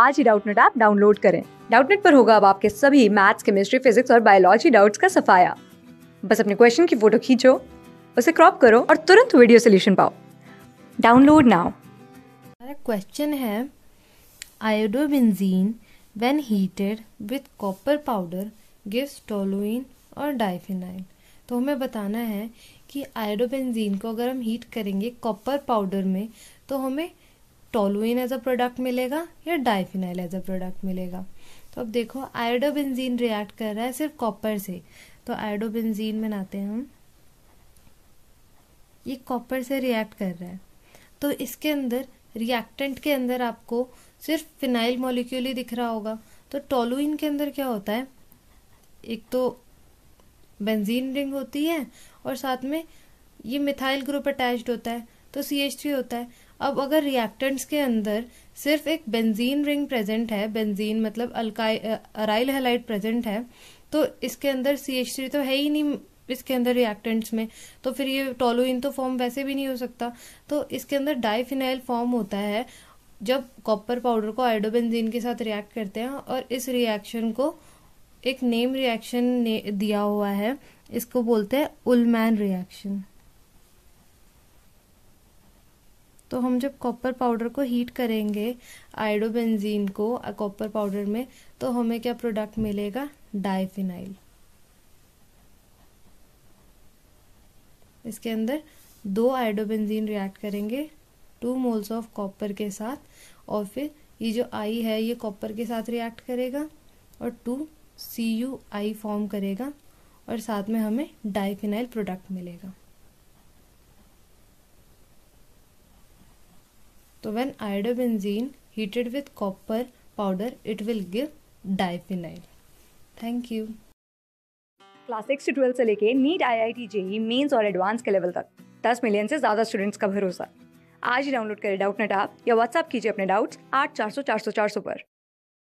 आज ही Doubtnut app download करें डाउटनेट पर होगा अब आपके सभी मैथ्स केमिस्ट्री फिजिक्स और बायोलॉजी डाउट्स का सफाया बस अपने क्वेश्चन की फोटो खींचो उसे क्रॉप करो और तुरंत वीडियो सोल्यूशन पाओ डाउनलोड नाउ हमारा क्वेश्चन है iodobenzene when heated with copper powder gives toluene और डाइफिनाइन तो हमें बताना है कि आयोडोबेंजीन को अगर हम हीट करेंगे कॉपर पाउडर में तो हमें टोलुइन एज अ प्रोडक्ट मिलेगा या डाइफिनाइल एज अ प्रोडक्ट मिलेगा तो अब देखो आयोडोबेंजीन रिएक्ट कर रहा है सिर्फ कॉपर से तो आयोडोबेंजीन बनाते हैं हम ये कॉपर से रिएक्ट कर रहा है तो इसके अंदर रिएक्टेंट के अंदर आपको सिर्फ फिनाइल मॉलिक्यूल ही दिख रहा होगा तो टोलुइन के अंदर क्या होता है एक तो बेंजीन रिंग होती है और साथ में ये मिथाइल ग्रुप अटैच्ड होता है तो सी एच थ्री होता है अब अगर रिएक्टेंट्स के अंदर सिर्फ एक बेंजीन रिंग प्रेजेंट है बेंजीन मतलब अल्काई अराइल हेलाइट प्रेजेंट है तो इसके अंदर सी एच थ्री तो है ही नहीं इसके अंदर रिएक्टेंट्स में तो फिर ये टोलोइन तो फॉर्म वैसे भी नहीं हो सकता तो इसके अंदर डाइफिनाइल फॉर्म होता है जब कॉपर पाउडर को आइडोबेंजीन के साथ रिएक्ट करते हैं और इस रिएक्शन को एक नेम रिएक्शन ने दिया हुआ है इसको बोलते हैं उलमैन रिएक्शन तो हम जब कॉपर पाउडर को हीट करेंगे आयोडोबेंजीन को कॉपर uh, पाउडर में तो हमें क्या प्रोडक्ट मिलेगा डाइफिनाइल इसके अंदर दो आइडोबेंजीन रिएक्ट करेंगे टू मोल्स ऑफ कॉपर के साथ और फिर ये जो आई है ये कॉपर के साथ रिएक्ट करेगा और two C U I form करेगा और साथ में हमें डाइफिनाइल प्रोडक्ट मिलेगा तो when iodobenzene heated with copper powder it will give diphenyl thank you class six to twelfth से लेके NEET I I T JEE mains और एडवांस के लेवल तक दस मिलियन से ज़्यादा स्टूडेंट्स का भरोसा आज ही डाउनलोड करें डाउट नेट आप या व्हाट्सअप कीजिए अपने डाउट्स आठ चार सौ चार सौ चार सौ पर